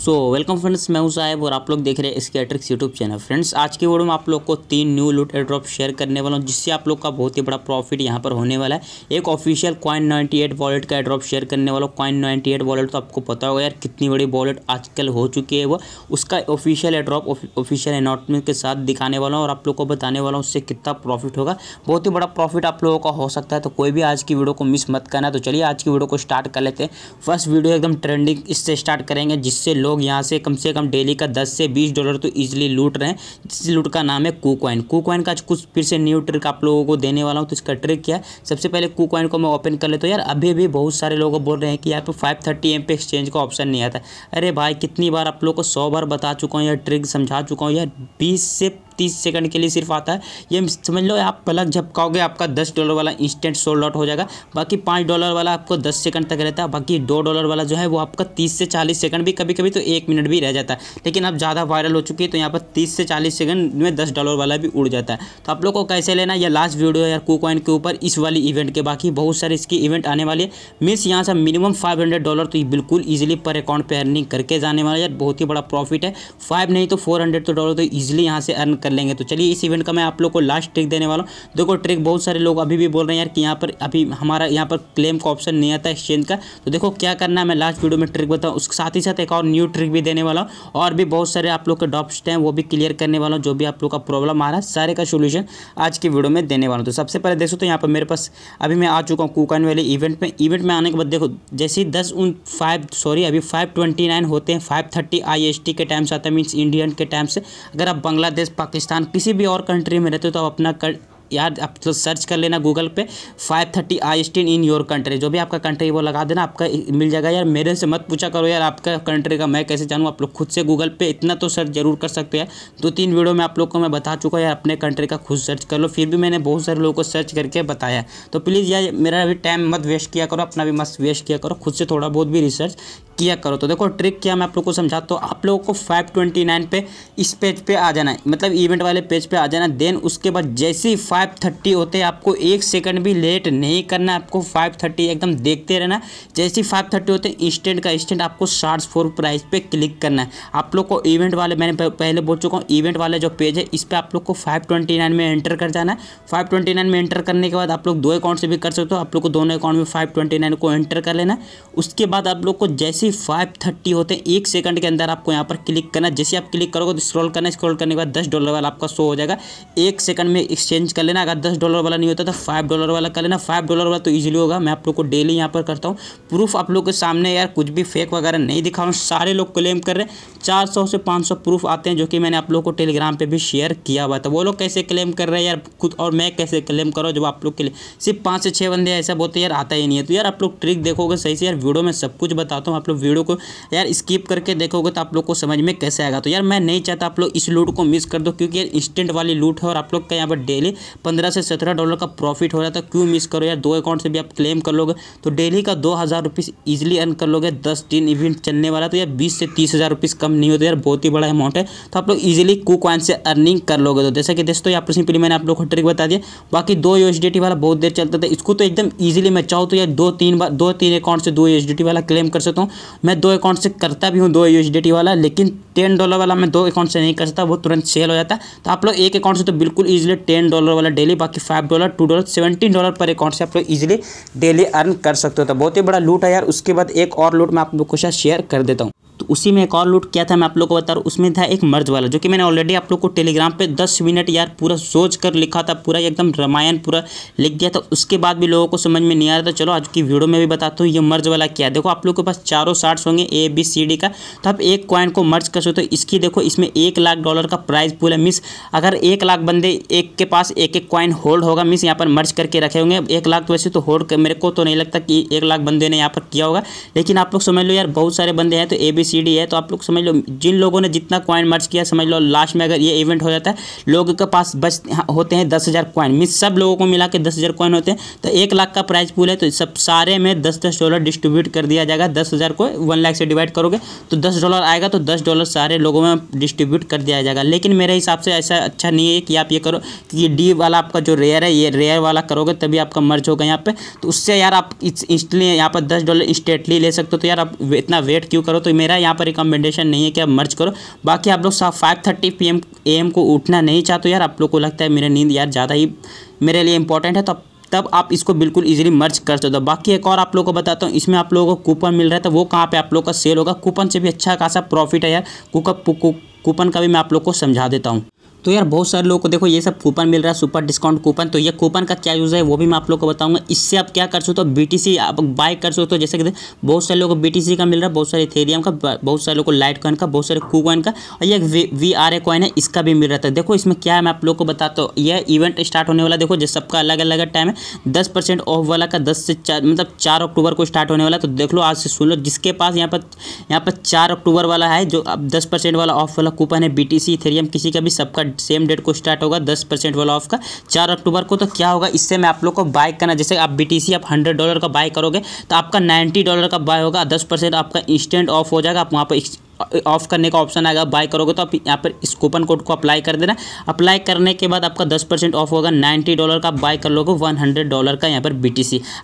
so welcome friends मैं हूं साहब और आप लोग देख रहे हैं इसके एट्रिक्स यूट्यूब चैनल फ्रेंड्स आज के वीडियो में आप लोग को तीन न्यू लूट एड्रॉप शेयर करने वाला हूं जिससे आप लोग का बहुत ही बड़ा प्रॉफिट यहां पर होने वाला है एक ऑफिशियल कॉइन 98 वॉलेट का एड्रॉप शेयर करने वाला हूँ कॉइन नाइन्टी वॉलेट तो आपको पता होगा यार कितनी बड़ी वॉलेट आजकल हो चुकी है वो उसका ऑफिशियल एड्रॉप ऑफिशियल अनाउंटमेंट के साथ दिखाने वाला हूँ और आप लोग को बताने वाला हूँ उससे कितना प्रॉफिट होगा बहुत ही बड़ा प्रॉफिट आप लोगों का हो सकता है तो कोई भी आज की वीडियो को मिस मत करना तो चलिए आज की वीडियो को स्टार्ट कर लेते हैं फर्स्ट वीडियो एकदम ट्रेंडिंग इससे स्टार्ट करेंगे जिससे लोग यहाँ से कम से कम डेली का दस से बीस डॉलर तो ईजिली लूट रहे हैं जिस लूट का नाम है कुकॉइन कुकॉइन का कुछ फिर से न्यू ट्रिक आप लोगों को देने वाला हूँ तो इसका ट्रिक क्या है सबसे पहले कूकॉइन को मैं ओपन कर लेता हूँ यार अभी भी बहुत सारे लोग बोल रहे हैं कि यहाँ पर फाइव थर्टी एम पे एक्सचेंज का ऑप्शन नहीं आता अरे भाई कितनी बार आप लोग को सौ बार बता चुका हूँ या ट्रिक समझा चुका हूँ या बीस से तीस सेकंड के लिए सिर्फ आता है ये समझ लो आप पलक झपकाओगे आपका दस डॉलर वाला इंस्टेंट सोल्ड आउट हो जाएगा बाकी पाँच डॉलर वाला आपको दस सेकंड तक रहता है बाकी दो डॉलर वाला जो है वो आपका तीस से चालीस सेकंड भी कभी कभी तो एक मिनट भी रह जाता है लेकिन अब ज़्यादा वायरल हो चुकी है तो यहाँ पर तीस से चालीस सेकंड में दस डॉलर वाला भी उड़ जाता है तो आप लोग को कैसे लेना यह लास्ट वीडियो है यार कॉइन के ऊपर इस वाली इवेंट के बाकी बहुत सारे इसकी इवेंट आने वाली है मीन्स यहाँ से मिनिमम फाइव डॉलर तो बिल्कुल ईजिली पर अकाउंट पर अर्निंग करके जाने वाला यार बहुत ही बड़ा प्रॉफिट है फाइव नहीं तो फोर तो डॉलर तो ईजिली यहाँ से अर्न कर लेंगे तो चलिए इस इवेंट का मैं आप लोग को लास्ट ट्रिक देने वाला हूँ देखो ट्रिक बहुत सारे लोग अभी भी बोल रहे हैं यार कि यहाँ पर अभी हमारा यहाँ पर क्लेम का ऑप्शन नहीं आता एक्सचेंज का तो देखो क्या करना है मैं लास्ट वीडियो में ट्रिक बताऊँ उसके साथ ही साथ एक और न्यू ट्रिक भी देने वाला हूँ और भी बहुत सारे आप लोग के डॉप्स हैं वो भी क्लियर करने वाला हूँ जो भी आप लोग का प्रॉब्लम आ रहा है सारे का सोल्यूशन आज की वीडियो में देने वाला हूँ तो सबसे पहले देखो तो यहाँ पर मेरे पास अभी मैं आ चुका हूँ कुकन वाले इवेंट में इवेंट में आने के बाद देखो जैसे ही दस उन फाइव सॉरी अभी फाइव ट्वेंटी नाइन होते हैं five thirty I S T के टाइम से आता है मीन्स इंडियन के टाइम से अगर आप बांग्लादेश पाकिस्तान किसी भी और कंट्री में रहते हो तो आप अपना यार आप तो सर्च कर लेना गूगल पे फाइव थर्टी आई स्टीन इन योर कंट्री जो भी आपका कंट्री वो लगा देना आपका मिल जाएगा यार मेरे से मत पूछा करो यार आपका कंट्री का मैं कैसे जानूँ आप लोग खुद से गूगल पे इतना तो सर्च जरूर कर सकते हैं दो तीन वीडियो में आप लोग को मैं बता चुका यार अपने कंट्री का खुद सर्च कर लो फिर भी मैंने बहुत सारे लोगों को सर्च करके बताया तो प्लीज़ यार मेरा भी टाइम मत वेस्ट किया करो अपना भी मत वेस्ट किया करो खुद से थोड़ा बहुत भी रिसर्च किया करो तो देखो ट्रिक क्या मैं आप लोग को समझाता तो हूँ आप लोगों को फाइव ट्वेंटी नाइन पे इस पेज पे आ जाना है मतलब इवेंट वाले पेज पे आ जाना देन उसके बाद जैसे ही फाइव फाइव थर्टी होते हैं आपको एक सेकंड भी लेट नहीं करना आपको फाइव थर्टी एकदम देखते रहना जैसे ही फाइव थर्टी होते हैं इंस्टेंट का इंस्टेंट आपको शार्ट फोर प्राइस पे क्लिक करना है आप लोग को इवेंट वाले मैंने पहले बोल चुका हूँ इवेंट वाले जो पेज है इस पर आप लोग को फाइव ट्वेंटी नाइन में एंटर कर जाना है फाइव ट्वेंटी नाइन में एंटर करने के बाद आप लोग दो अकाउंट से भी कर सकते हो आप लोग को दोनों अकाउंट में फाइव ट्वेंटी नाइन को एंटर कर लेना उसके बाद आप लोग को जैसे ही फाइव थर्टी होते हैं एक सेकंड के अंदर आपको यहाँ पर क्लिक करना जैसे आप क्लिक करोगे तो स्क्रॉल करना स्क्रॉल करने के बाद दस डॉलर वाला आपका शो हो जाएगा एक सेकंड में एक्सचेंज कर लेना अगर दस डॉलर वाला नहीं होता तो फाइव डॉलर वाला कर लेना फाइव डॉलर वाला तो ईजिली होगा मैं आप लोग को डेली यहाँ पर करता हूँ प्रूफ आप लोग के सामने यार कुछ भी फेक वगैरह नहीं दिखा हूँ सारे लोग क्लेम कर रहे हैं चार सौ से पाँच सौ प्रूफ आते हैं जो कि मैंने आप लोग को टेलीग्राम पर भी शेयर किया हुआ था वो लोग कैसे क्लेम कर रहे हैं यार खुद और मैं कैसे क्लेम करो जब आप लोग के लिए सिर्फ पाँच से छः बंदे ऐसा बोलते यार आता ही नहीं है तो यार आप लोग ट्रिक देखोगे सही से यार वीडियो में सब कुछ बताता हूँ आप लोग वीडियो को यार स्किप करके देखोगे तो आप लोग को समझ में कैसे आएगा तो यार मैं नहीं चाहता आप लोग इस लूट को मिस कर दो क्योंकि यार इंस्टेंट वाली लूट है और आप लोग का यहाँ पर डेली पंद्रह से सत्रह डॉलर का प्रॉफिट हो रहा था क्यों मिस करो यार दो अकाउंट से भी आप क्लेम कर लोगे तो डेली का दो हज़ार रुपीज़ ईजिली अर्न कर लोगे दस दिन इवेंट चलने वाला तो यार बीस से तीस हज़ार रुपीज़ कम नहीं होते यार बहुत ही बड़ा अमाउंट है तो आप लोग ईजिली कू कॉइन से अर्निंग कर लोगे तो जैसे कि दोस्तों यहाँ पर सिंपली मैंने आप लोग को ट्रिक बता दिया बाकी दो यू वाला बहुत देर चलता था इसको तो एकदम ईजिली मैं चाहूँ तो यार दो तीन बार दो तीन अकाउंट से दो यू वाला क्लेम कर सकता हूँ मैं दो अकाउंट से करता भी हूँ दो यू वाला लेकिन टेन डॉलर वाला मैं दो अकाउंट से नहीं कर सकता वो तुरंत सेल हो जाता तो आप लोग एक अकाउंट से तो बिल्कुल easily ten dollar dollar daily बाकी five dollar two dollar seventeen dollar पर अकाउंट से आप लोग ईजिली डेली अर्न कर सकते हो तो बहुत ही बड़ा लूट है यार उसके बाद एक और लूट मैं आप लोग को शेयर कर देता हूँ तो उसी में एक और लूट किया था मैं आप लोग को बता रहा हूँ उसमें था एक मर्ज वाला जो कि मैंने ऑलरेडी आप लोग को टेलीग्राम पे 10 मिनट यार पूरा सोच कर लिखा था पूरा एकदम रामायण पूरा लिख दिया था उसके बाद भी लोगों को समझ में नहीं आ रहा था चलो आज की वीडियो में भी बताता हूँ ये मर्ज वाला क्या है देखो आप लोग के पास चारों शार्ट्स होंगे ए बी सी डी का तो आप एक कॉइन को मर्ज कर सकते हो इसकी देखो इसमें एक लाख डॉलर का प्राइज पूरा मिस अगर एक लाख बंदे एक के पास एक एक कॉइन होल्ड होगा मिस यहाँ पर मर्ज करके रखे होंगे एक लाख तो वैसे तो होल्ड मेरे को तो नहीं लगता कि एक लाख बंदे ने यहाँ पर किया होगा लेकिन आप लोग समझ लो यार बहुत सारे बंदे हैं तो A B B C D है तो आप लोग समझ लो जिन लोगों ने जितना कॉइन मर्ज किया समझ लो लास्ट में अगर ये इवेंट हो जाता है लोगों के पास बच हाँ, होते हैं दस हज़ार कॉइन मीन सब लोगों को मिला के दस हज़ार कॉइन होते हैं तो एक लाख का प्राइज पूल है तो सब सारे में दस दस डॉलर डिस्ट्रीब्यूट कर दिया जाएगा दस हज़ार को वन लाख से डिवाइड करोगे तो दस डॉलर आएगा तो दस डॉलर सारे लोगों में डिस्ट्रीब्यूट कर दिया जाएगा लेकिन मेरे हिसाब से ऐसा अच्छा नहीं है कि आप ये करो कि डी वाला आपका जो रेयर है ये रेयर वाला करोगे तभी आपका मर्ज होगा यहाँ पर तो उससे यार आप इंस्टली यहाँ पर दस डॉलर इंस्टेंटली ले सकते हो तो यार आप इतना वेट क्यों करो तो मेरा मेरा यहाँ पर रिकमेंडेशन नहीं है कि आप मर्ज करो बाकी आप लोग फाइव थर्टी पी एम को उठना नहीं चाहते यार आप लोग को लगता है मेरी नींद यार ज़्यादा ही मेरे लिए इंपॉर्टेंट है तो तब आप इसको बिल्कुल इजीली मर्ज कर सकते हो बाकी एक और आप लोगों को बताता हूँ इसमें आप लोगों को कूपन मिल रहा है तो वो कहाँ पे आप लोगों का सेल होगा कूपन से भी अच्छा खासा प्रॉफिट है यार कूपन का भी मैं आप लोगों को समझा देता हूँ तो यार बहुत सारे लोगों को देखो ये सब कूपन मिल रहा है सुपर डिस्काउंट कूपन तो ये कूपन का क्या यूज़ है वो भी मैं आप लोग को बताऊंगा इससे आप क्या कर सकते हो बी टी सी आप बाय कर सकते हो जैसे कि बहुत सारे लोगों को बी टी सी का मिल रहा है बहुत सारे थेरियम का बहुत सारे लोगों को लाइट कॉइन का बहुत सारे कू कॉइन का और ये वी आर ए कॉइन है इसका भी मिल रहा था देखो इसमें क्या है मैं आप लोग को बताता हूँ यह इवेंट स्टार्ट होने वाला देखो जैसे सबका अलग अलग टाइम है दस परसेंट ऑफ वाला का दस से चार मतलब चार अक्टूबर को स्टार्ट होने वाला तो देख लो आज से सुन लो जिसके पास यहाँ पर यहाँ पर चार अक्टूबर वाला है जो अब दस परसेंट वाला ऑफ वाला कूपन है बी टी सी थेरियम किसी का भी सबका सेम डेट को स्टार्ट होगा दस परसेंट वाला ऑफ का चार अक्टूबर को तो क्या होगा इससे मैं आप लोग को बाय करना जैसे आप बी आप हंड्रेड डॉलर का बाय करोगे तो आपका नाइन्टी डॉलर का बाय होगा दस परसेंट आपका इंस्टेंट ऑफ हो जाएगा आप वहाँ पर ऑफ करने का ऑप्शन आएगा बाय करोगे तो आप यहाँ पर इस कूपन कोड को अप्लाई कर देना अप्लाई करने के बाद आपका दस परसेंट ऑफ होगा नाइन्टी डॉलर का बाय कर लोगे वन हंड्रेड डॉलर का यहाँ पर बी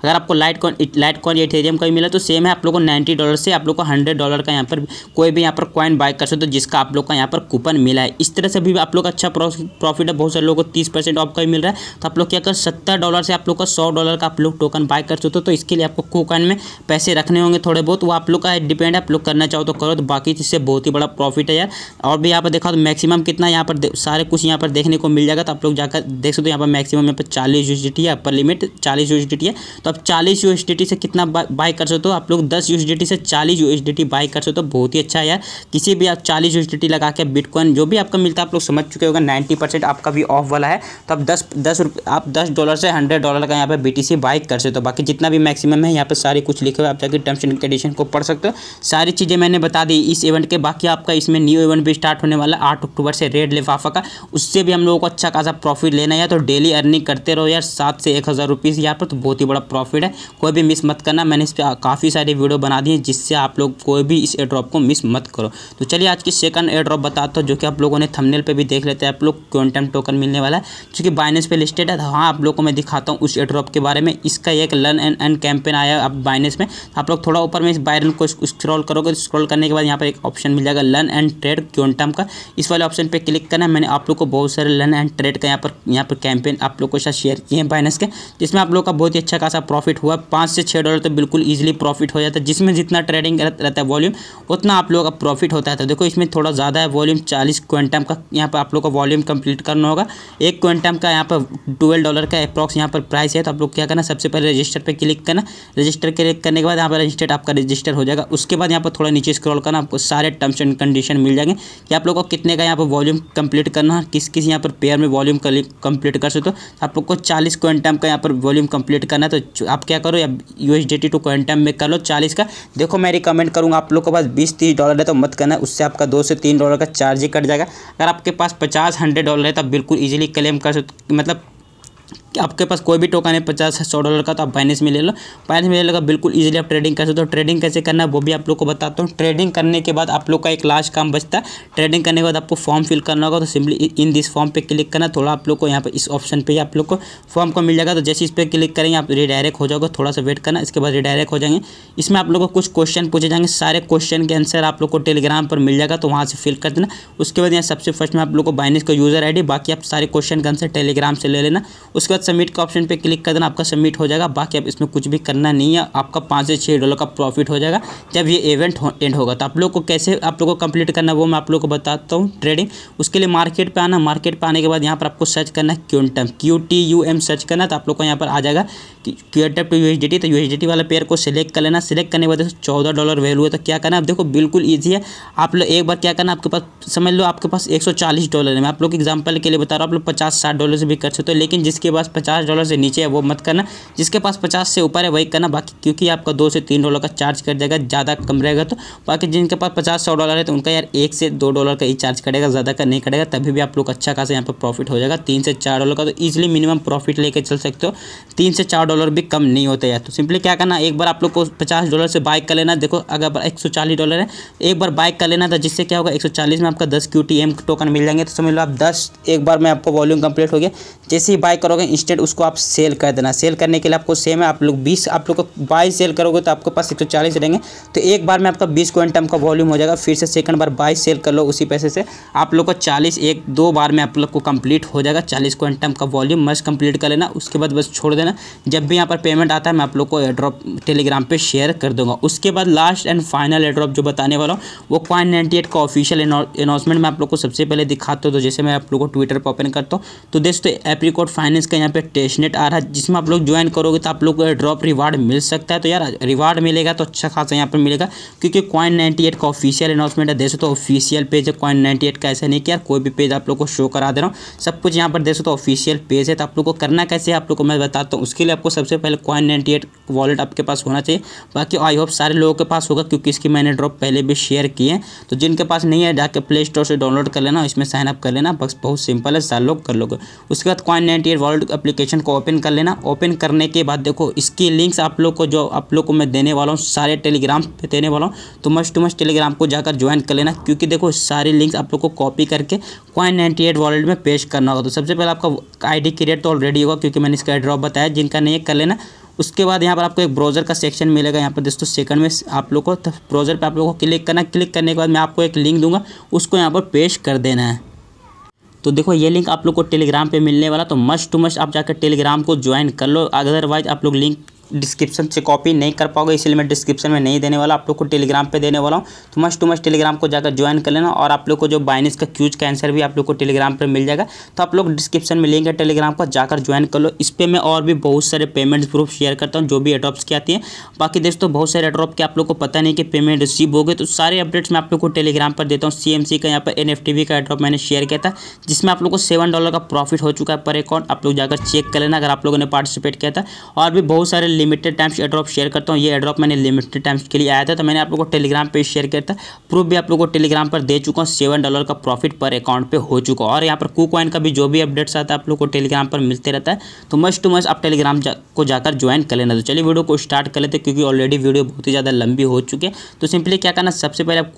अगर आपको Litecoin Litecoin Ethereum का मिला तो सेम है आप लोग को नाइन्टी डॉलर से आप लोग को हंड्रेड डॉलर का यहाँ पर कोई भी यहाँ पर कॉइन बाय कर सकते हो जिसका आप लोग का यहाँ पर कूपन मिला है इस तरह से भी आप लोग अच्छा प्रॉफिट है बहुत सारे लोगों को तीस परसेंट ऑफ का ही मिल रहा है तो आप लोग क्या कर सत्तर डॉलर से आप लोग का सौ डॉलर का आप लोग टोकन बाय कर सकते हो तो इसके लिए आपको कूकन में पैसे रखने होंगे थोड़े बहुत वो आप लोग का डिपेंड आप लोग करना चाहो तो करो तो बाकी इससे बहुत ही बड़ा प्रॉफिट है यार और भी यहाँ पर देखा तो मैक्सिमम कितना यहाँ पर सारे कुछ यहाँ पर देखने को मिल जाएगा तो आप लोग जाकर देख सकते हो यहाँ पर मैक्सिमम यहाँ पर चालीस यू है अपर लिमिट चालीस यू है तो आप चालीस यू से कितना बाय कर सकते हो आप लोग दस यू से चालीस यू बाय कर सकते हो तो बहुत ही अच्छा है यार किसी भी आप चालीस यू लगा के बिटकॉइन जो भी आपका मिलता है आप लोग समझ चुके होगा नाइन्टी आपका भी ऑफ वाला है तो आप दस दस आप दस डॉलर से हंड्रेड डॉलर का यहाँ पर बी टी कर सकते हो बाकी जितना भी मैक्सिमम है यहाँ पर सारे कुछ लिखे हुए आप जाकर टर्म्स एंड कंडीशन को पढ़ सकते हो सारी चीज़ें मैंने बता दी इस इवेंट इवेंट के बाकी आपका इसमें न्यू इवेंट भी स्टार्ट होने वाला आठ अक्टूबर से रेड लिफाफा का उससे भी हम लोगों को अच्छा खासा प्रॉफिट लेना है तो डेली अर्निंग करते रहो यार सात से एक हज़ार रुपीज़ यहाँ पर तो बहुत ही बड़ा प्रॉफिट है कोई भी मिस मत करना मैंने इस पर काफ़ी सारी वीडियो बना दी है जिससे आप लोग कोई भी इस एड्रॉप को मिस मत करो तो चलिए आज की सेकंड एड्रॉप बताता हूँ जो कि आप लोगों ने थमनेल पर भी देख लेते हैं आप लोग क्वेंटम टोकन मिलने वाला है चूँकि कि बाइनेंस पे लिस्टेड है तो हाँ आप लोग को मैं दिखाता हूँ उस एड्रॉप के बारे में इसका एक लर्न एंड एंड कैंपेन आया आप बाइनेंस में आप लोग थोड़ा ऊपर में इस बायरन को स्क्रॉल करोगे स्क्रॉल तो करने के बाद यहाँ पर एक ऑप्शन मिल जाएगा लर्न एंड ट्रेड क्योंटम का इस वाले ऑप्शन पे क्लिक करना मैंने आप लोग को बहुत सारे लर्न एंड ट्रेड का यहाँ पर यहाँ पर कैंपेन आप लोग को साथ शेयर किए हैं बाइनस के जिसमें आप लोग का बहुत ही अच्छा खासा प्रॉफिट हुआ पाँच से छः डॉलर तो बिल्कुल ईजिली प्रॉफिट हो जाता है जिसमें जितना ट्रेडिंग रहता है वॉल्यूम उतना आप लोग का प्रॉफिट होता है देखो इसमें थोड़ा ज़्यादा है वॉल्यूम चालीस क्वेंटम का यहाँ पर आप लोग का वॉल्यूम कंप्लीट करना होगा एक क्वेंटम का यहाँ पर ट्वेल्व डॉलर का अप्रॉक्स यहाँ पर प्राइस है तो आप लोग क्या करना सबसे पहले रजिस्टर पर क्लिक करना रजिस्टर क्लिक करने के बाद यहाँ पर रजिस्टर आपका रजिस्टर हो जाएगा उसके बाद यहाँ पर थोड़ा नीचे स्क्रॉल करना आपको सारे टर्म्स एंड कंडीशन मिल जाएंगे कि आप लोगों को कितने का यहाँ पर वॉल्यूम कंप्लीट करना है किस किस यहाँ पर पेयर में वॉल्यूम कंप्लीट कर सकते हो तो आप लोग को चालीस क्वेंटम का यहाँ पर वॉल्यूम कंप्लीट करना है तो आप क्या करो या U S D T to quantum में कर लो चालीस का देखो मैं रिकमेंड करूँगा आप लोग के पास बीस तीस डॉलर है तो मत करना उससे आपका दो से तीन डॉलर का चार्ज ही कट जाएगा अगर आपके पास पचास हंड्रेड डॉलर है तो आप बिल्कुल ईजिली क्लेम कर सकते मतलब कि आपके पास कोई भी टोकन है पचास है सौ डॉलर का तो आप बाइनेंस में ले लो बाइनेंस में ले लो बिल्कुल इजीली आप ट्रेडिंग कर सकते हो तो ट्रेडिंग कैसे करना है वो भी आप लोग को बताता हूँ ट्रेडिंग करने के बाद आप लोग का एक लास्ट काम बचता है ट्रेडिंग करने के बाद आपको फॉर्म फिल करना होगा तो सिंपली इन दिस फॉर्म पर क्लिक करना थोड़ा आप लोग को यहाँ पर इस ऑप्शन पर आप लोग को फॉर्म को मिल जाएगा तो जैसे इस पर क्लिक करेंगे आप रिडायरेक्ट हो जाओगे थोड़ा सा वेट करना इसके बाद रिडायरेक्ट हो जाएंगे इसमें आप लोग को कुछ क्वेश्चन पूछे जाएंगे सारे क्वेश्चन के आंसर आप लोग को टेलीग्राम पर मिल जाएगा तो वहाँ से फिल कर देना उसके बाद यहाँ सबसे फर्स्ट में आप लोग को बाइनेस का यूज़र आई बाकी आप सारे क्वेश्चन का आंसर टेलीग्राम से ले लेना उसके बाद सबमिट का ऑप्शन पे क्लिक कर देना आपका सबमिट हो जाएगा बाकी अब इसमें कुछ भी करना नहीं है आपका पाँच से छः डॉलर का प्रॉफिट हो जाएगा जब ये इवेंट हो, एंड होगा तो आप लोग को कैसे आप लोग को कंप्लीट करना वो मैं आप लोग को बताता हूँ ट्रेडिंग उसके लिए मार्केट पर आना मार्केट पर आने के बाद यहाँ पर आपको सर्च करना है Qtum Q T U M search करना तो आप लोग को यहाँ पर आ जाएगा क्यूटम टू यू तो यू वाला पेयर को सिलेक्ट कर लेना सिलेक्ट करने के बाद चौदह डॉलर वैल्यू है तो क्या करना है आप देखो बिल्कुल ईजी है आप लोग एक बार क्या करना आपके पास समझ लो आपके पास एक डॉलर है मैं आप लोग एग्जाम्पल के लिए बता रहा हूँ आप लोग पचास साठ डॉलर से भी कर सकते हो लेकिन जिसके पास पास पचास डॉलर से नीचे है वो मत करना जिसके पास पचास से ऊपर है वही करना बाकी क्योंकि आपका दो से तीन डॉलर का चार्ज कर जाएगा ज़्यादा कम रहेगा तो बाकी जिनके पास पचास सौ डॉलर है तो उनका यार एक से दो डॉलर का ही चार्ज करेगा ज़्यादा का नहीं करेगा तभी भी आप लोग अच्छा खासा यहाँ पर प्रॉफिट हो जाएगा तीन से चार डॉलर का तो ईजिली मिनिमम प्रॉफिट लेकर चल सकते हो तीन से चार डॉलर भी कम नहीं होते यार तो सिंपली क्या करना एक बार आप लोग को पचास डॉलर से बाइक कर लेना देखो अगर एक सौ चालीस डॉलर है एक बार बाइक कर लेना था जिससे क्या होगा एक सौ चालीस में आपका दस क्यू टी एम टोकन मिल जाएंगे तो समझ लो आप दस एक बार में आपको वॉल्यूम कंप्लीट हो गया जैसे ही बाइक करोगे इंस्टेंट उसको आप सेल कर देना सेल करने के लिए आपको सेम है आप लोग बीस आप लोग को बाईस सेल करोगे तो आपके पास एक रहेंगे तो एक बार में आपका बीस क्वेंटम का वॉल्यूम हो जाएगा फिर से सेकंड बार बाईस सेल कर लो उसी पैसे से आप लोग को चालीस एक दो बार में आप लोग को कंप्लीट हो जाएगा चालीस क्विंटम का वॉल्यूम मस्ट कंप्लीट कर लेना उसके बाद बस छोड़ देना जब भी यहाँ पर पेमेंट आता है मैं आप लोग को एड्रॉप टेलीग्राम पर शेयर कर दूंगा उसके बाद लास्ट एंड फाइनल एड्रॉप जो बताने वाला हूँ वो कॉइन एट का ऑफिशियल अनाउंसमेंट मैं आप लोग को सबसे पहले दिखाता हूँ तो जैसे मैं आप लोग को ट्विटर पर ओपन करता हूँ तो दोस्तों एप्रीकोड फाइनेंस का यहाँ यहाँ पे टेस्टनेट आ रहा है जिसमें आप लोग ज्वाइन करोगे तो आप लोग को ड्रॉप रिवार्ड मिल सकता है तो यार रिवार्ड मिलेगा तो अच्छा खासा यहाँ पर मिलेगा क्योंकि कॉइन नाइन्टी का ऑफिशियल अनाउंसमेंट है देखो तो ऑफिशियल पेज है कॉइन नाइन्टी का ऐसा नहीं कि यार कोई भी पेज आप लोग को शो करा दे रहा हूँ सब कुछ यहाँ पर देखो तो ऑफिशियल पेज है तो आप लोग को करना कैसे आप लोग को मैं बताता हूँ उसके लिए आपको सबसे पहले कॉइन नाइन्टी वॉलेट आपके पास होना चाहिए बाकी आई होप सारे लोगों के पास होगा क्योंकि इसकी मैंने ड्रॉप पहले भी शेयर किए हैं तो जिनके पास नहीं है जाकर प्ले स्टोर से डाउनलोड कर लेना इसमें साइनअप कर लेना बस बहुत सिंपल है सारे लोग कर लोगे उसके बाद कॉइन नाइन्टी वॉलेट एप्लीकेशन को ओपन कर लेना ओपन करने के बाद देखो इसकी लिंक्स आप लोग को जो आप लोग को मैं देने वाला हूँ सारे टेलीग्राम पे देने वाला हूँ तो मस्ट टू मस्ट टेलीग्राम को जाकर ज्वाइन कर लेना क्योंकि देखो सारी लिंक्स आप लोग को कॉपी करके कॉइन नाइन्टी एट वॉलेट में पेश करना होगा तो सबसे पहले आपका आई डी क्रिएट तो ऑलरेडी होगा क्योंकि मैंने इसका ड्रॉप बताया जिनका नहीं है कर लेना उसके बाद यहाँ पर आपको एक ब्राउज़र का सेक्शन मिलेगा यहाँ पर दोस्तों सेकंड में आप लोग को ब्राउज़र तो पे आप लोग को क्लिक करना क्लिक करने के बाद मैं आपको एक लिंक दूंगा उसको यहाँ पर पेश कर देना है तो देखो ये लिंक आप लोग को टेलीग्राम पे मिलने वाला तो मस्ट टू मस्ट आप जाकर टेलीग्राम को ज्वाइन कर लो अदरवाइज आप लोग लिंक डिस्क्रिप्शन से कॉपी नहीं कर पाओगे इसलिए मैं डिस्क्रिप्शन में नहीं देने वाला आप लोग को टेलीग्राम पे देने वाला हूँ तो मस्ट टू मस्ट टेलीग्राम को जाकर ज्वाइन कर लेना और आप लोग को जो बाइनेस का क्यूज का आंसर भी आप लोग को टेलीग्राम पर मिल जाएगा तो आप लोग डिस्क्रिप्शन में लिंक है टेलीग्राम का जाकर ज्वाइन कर लो इस पर मैं और भी बहुत सारे पेमेंट प्रूफ शेयर करता हूँ जो भी एड्रॉप्स की आती हैं बाकी दोस्तों बहुत सारे एड्रॉप के आप लोग को पता नहीं कि पेमेंट रिसीव हो गए तो सारे अपडेट्स मैं आप लोग को टेलीग्राम पर देता हूँ सी का यहाँ पर एन का एड्रॉप मैंने शेयर किया था जिसमें आप लोग को सेवन डॉलर का प्रॉफिट हो चुका है पर अकाउंट आप लोग जाकर चेक कर लेना अगर आप लोगों ने पार्टिसिपेट किया था और भी बहुत सारे लिमिटेड टाइम्स एड्रॉप शेयर करता हूँ ये एड्रॉप मैंने लिमिटेड टाइम्स के लिए आया था तो मैंने आप लोगों को टेलीग्राम पे शेयर किया था प्रूफ भी आप लोग को टेलीग्राम पर दे चुका हूँ सेवन डॉलर का प्रॉफिट पर अकाउंट पे हो चुका है और यहाँ पर कू का भी जो भी अपडेट्स आता है आप लोग को टेलीग्राम पर मिलते रहता है तो मस्ट टू मस्ट आप टेलीग्राम को जाकर ज्वाइन कर लेना तो चलिए वीडियो को स्टार्ट कर लेते क्योंकि ऑलरेडी वीडियो बहुत ही ज़्यादा लंबी हो चुकी है तो सिंपली क्या करना सबसे पहले आप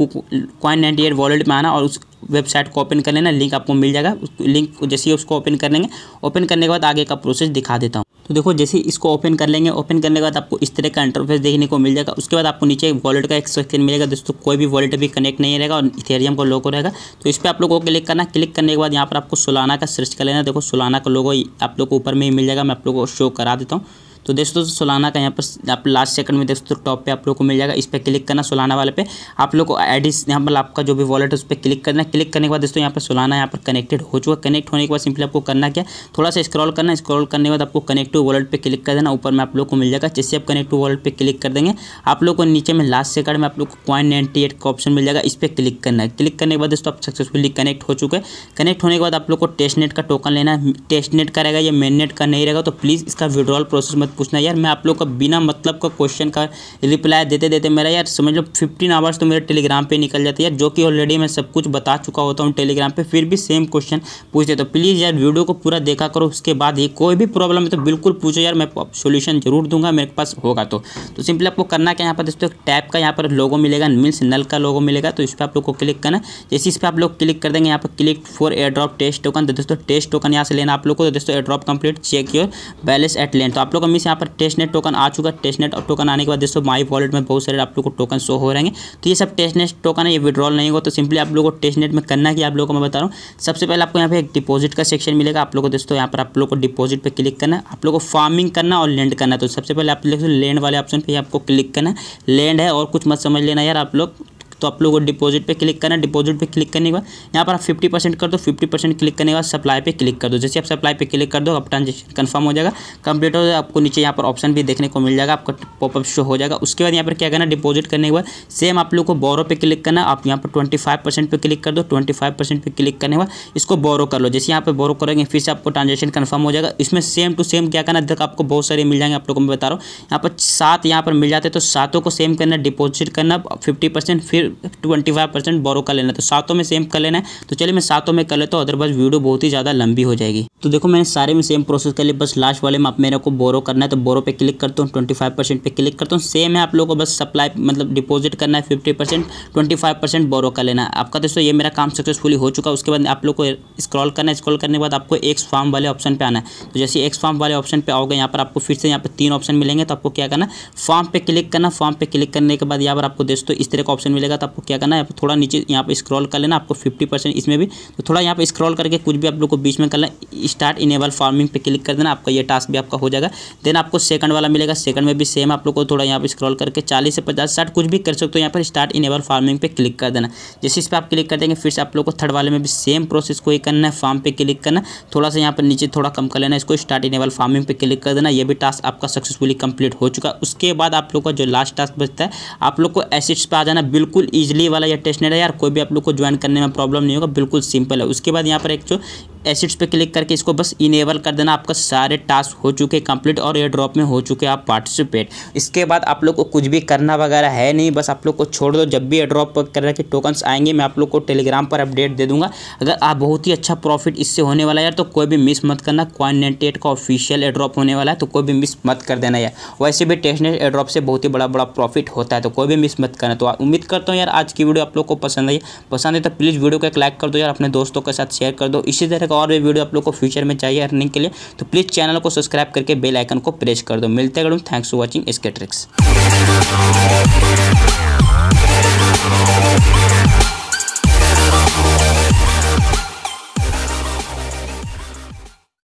कॉइन नाइनटी एट वॉलेट में आना और उस वेबसाइट को ओपन कर लेना लिंक आपको मिल जाएगा लिंक जैसे ही उसको ओपन कर लेंगे ओपन करने के बाद आगे का प्रोसेस दिखा देता हूँ तो देखो जैसे इसको ओपन कर लेंगे ओपन करने के बाद आपको इस तरह का इंटरफेस देखने को मिल जाएगा उसके बाद आपको नीचे वॉलेट का एक सेक्शन मिलेगा दोस्तों कोई भी वॉलेट भी कनेक्ट नहीं रहेगा और इथेरियम का लोगो रहेगा तो इस पर आप लोगों को क्लिक करना क्लिक करने के बाद यहाँ पर आपको सोलाना का सर्च कर लेना देखो सोलाना का लोगो आप लोग को ऊपर में ही मिल जाएगा मैं आप लोग को शो करा देता हूँ तो दोस्तों तो सोलाना का यहाँ पर आप लास्ट सेकंड में दोस्तों टॉप पे आप लोग को मिल जाएगा इस पर क्लिक करना सोलाना वाले पे आप लोग को एडिस यहाँ पर आपका जो भी वॉलेट है उस पर क्लिक करना क्लिक करने के बाद दोस्तों यहाँ पर सोलाना यहाँ पर कनेक्टेड हो चुका कनेक्ट होने के बाद सिंपली आपको करना क्या थोड़ा सा स्क्रॉल करना स्क्रॉल करने के बाद आपको कनेक्ट टू वॉलेट पर क्लिक कर देना ऊपर में आप लोग को मिल जाएगा जैसे आप कनेक्ट टू वॉलेट पर क्लिक कर देंगे आप लोग को नीचे में लास्ट सेकंड में आप लोग को कॉइन नाइनटी एट का ऑप्शन मिल जाएगा इस पर क्लिक करना है क्लिक करने के बाद दोस्तों आप सक्सेसफुली कनेक्ट हो चुके हैं कनेक्ट होने के बाद आप लोग को टेस्ट नेट का टोकन लेना है टेस्ट नेट का रहेगा या मेन नेट का नहीं रहेगा तो प्लीज़ इसका विड्रॉल प्रोसेस मत मत पूछना यार मैं आप लोग का बिना मतलब का क्वेश्चन का रिप्लाई देते देते मेरा यार समझ लो फिफ्टीन आवर्स तो मेरे टेलीग्राम पे निकल जाते यार जो कि ऑलरेडी मैं सब कुछ बता चुका होता हूँ टेलीग्राम पे फिर भी सेम क्वेश्चन पूछते तो प्लीज़ यार वीडियो को पूरा देखा करो उसके बाद ही कोई भी प्रॉब्लम है तो बिल्कुल पूछो यार मैं सोल्यूशन जरूर दूंगा मेरे पास होगा तो तो सिंपली आपको करना क्या यहाँ पर दोस्तों टैप का यहाँ पर लोगो मिलेगा मीन्स नल का लोगो मिलेगा तो इस पर आप लोग को क्लिक करना जैसे इस पर आप लोग क्लिक कर देंगे यहाँ पर click for airdrop test token तो दोस्तों टेस्ट टोकन यहाँ से लेना आप लोग को तो दोस्तों airdrop complete check your balance at लेन तो आप लोग का गाइस यहाँ पर टेस्टनेट टोकन आ चुका है टेस्टनेट और टोकन आने के बाद दोस्तों माई वॉलेट में बहुत सारे आप लोगों को टोकन शो हो रहे हैं तो ये सब टेस्टनेट टोकन है ये विड्रॉल नहीं होगा तो सिंपली आप लोगों को टेस्टनेट में करना कि आप लोगों को मैं बता रहा हूँ सबसे पहले आपको यहाँ पे एक डिपोजिट का सेक्शन मिलेगा आप लोग को दोस्तों यहाँ पर आप लोग को डिपोजिट पर क्लिक करना आप लोग को फार्मिंग करना और लैंड करना तो सबसे पहले आप लोग लैंड वाले ऑप्शन पर आपको क्लिक करना लैंड है और कुछ मत समझ लेना यार आप लोग तो आप लोगों को डिपॉजिट पे क्लिक करना डिपॉजिट पे क्लिक करने के बाद यहाँ पर आप फिफ्टी परसेंट कर दो फिफ्टी परसेंट क्लिक करने के बाद सप्लाई पे क्लिक कर दो जैसे आप सप्लाई पे क्लिक कर दो आप ट्रांजेक्शन कन्फर्म हो जाएगा कंप्लीट हो जाएगा आपको नीचे यहाँ पर ऑप्शन भी देखने को मिल जाएगा आपका पॉपअप शो हो जाएगा उसके बाद यहाँ पर क्या करना डिपोजिट करने के बाद सेम आप लोग को बोरो पे क्लिक करना आप यहाँ पर ट्वेंटी फाइव परसेंट क्लिक कर दो ट्वेंटी फाइव परसेंट क्लिक करने के बाद इसको बोरो कर लो जैसे यहाँ पर बोरो करेंगे फिर से आपको ट्रांजेक्शन कन्फर्म हो जाएगा इसमें सेम टू सेम क्या करना देखा आपको बहुत सारे मिल जाएंगे आप लोगों को मैं बता रहा हूँ यहाँ पर सात यहाँ पर मिल जाते तो सातों को सेम करना डिपोजिट करना फिफ्टी परसेंट फिर ट्वेंटी फाइव परसेंट बोरो का लेना तो सातों में सेम कर लेना है तो चलिए मैं सातों में कर लेता हूँ अदरवाइज वीडियो बहुत ही ज़्यादा लंबी हो जाएगी तो देखो मैंने सारे में सेम प्रोसेस कर लिए बस लास्ट वाले में आप मेरे को बोरो करना है तो बोरो पे क्लिक करता हूँ ट्वेंटी फाइव परसेंट पर क्लिक करता हूँ सेम है आप लोगों को बस सप्लाई मतलब डिपॉजिट करना है fifty percent twenty five percent borrow कर लेना है आपका दोस्तों ये मेरा काम सक्सेसफुली हो चुका है उसके बाद आप लोग को स्क्रॉल करना है स्क्रॉल करने के बाद आपको एक फॉर्म वाले ऑप्शन पर आना है तो जैसे एक फॉर्म वाले ऑप्शन पर आओगे यहाँ पर आपको फिर से यहाँ पर तीन ऑप्शन मिलेंगे तो आपको क्या करना फॉर्म पर क्लिक करना फॉर्म पर क्लिक करने के बाद यहाँ पर आपको दोस्तों इस तरह का ऑप्शन मिलेगा तो आपको क्या करना है थोड़ा नीचे यहाँ पर स्क्रॉल कर लेना आपको फिफ्टी इसमें भी तो थोड़ा यहाँ पर स्क्रॉल करके कुछ भी आप लोग को बीच में करना स्टार्ट इनेबल फार्मिंग पे क्लिक कर देना आपका ये टास्क भी आपका हो जाएगा देन आपको सेकंड वाला मिलेगा सेकंड में भी सेम आप लोग को थोड़ा यहाँ पर स्क्रॉल करके चालीस से पचास साठ कुछ भी कर सकते हो यहाँ पर स्टार्ट इनेबल फार्मिंग पे क्लिक कर देना जैसे इस पर आप क्लिक कर देंगे फिर से आप लोग को थर्ड वाले में भी सेम प्रोसेस को ही करना है फार्म पर क्लिक करना थोड़ा सा यहाँ पर नीचे थोड़ा कम कर लेना इसको स्टार्ट इनेबल फार्मिंग पे क्लिक कर देना ये भी टास्क आपका सक्सेसफुली कंप्लीट हो चुका उसके बाद आप लोग का जो लास्ट टास्क बचता है आप लोग को एसिड्स पर आ जाना बिल्कुल ईजिली वाला या टेस्टनेट है यार कोई भी आप लोग को ज्वाइन करने में प्रॉब्लम नहीं होगा बिल्कुल सिंपल है उसके बाद यहाँ पर एक जो एसिड्स पे क्लिक करके इसको बस इनेबल कर देना आपका सारे टास्क हो चुके कंप्लीट और एयर ड्रॉप में हो चुके आप पार्टिसिपेट इसके बाद आप लोग को कुछ भी करना वगैरह है नहीं बस आप लोग को छोड़ दो जब भी एयर ड्रॉप वगैरह के टोकन्स आएंगे मैं आप लोग को टेलीग्राम पर अपडेट दे दूंगा अगर आप बहुत ही अच्छा प्रॉफिट इससे होने वाला है यार तो कोई भी मिस मत करना क्वाइन का ऑफिशियल एयर ड्रॉप होने वाला है तो कोई भी मिस मत कर देना यार वैसे भी टेस्टनेट एयर ड्रॉप से बहुत ही बड़ा बड़ा प्रॉफिट होता है तो कोई भी मिस मत करना तो उम्मीद करता हूँ यार आज की वीडियो आप लोग को पसंद आई पसंद है तो प्लीज़ वीडियो को एक लाइक कर दो यार अपने दोस्तों के साथ शेयर कर दो इसी तरह का और भी वीडियो आप लोग को फ्यूचर में चाहिए अर्निंग के लिए तो प्लीज़ चैनल को सब्सक्राइब करके बेल आइकन को प्रेस कर दो मिलते हैं थैंक्स फॉर वॉचिंग इसके ट्रिक्स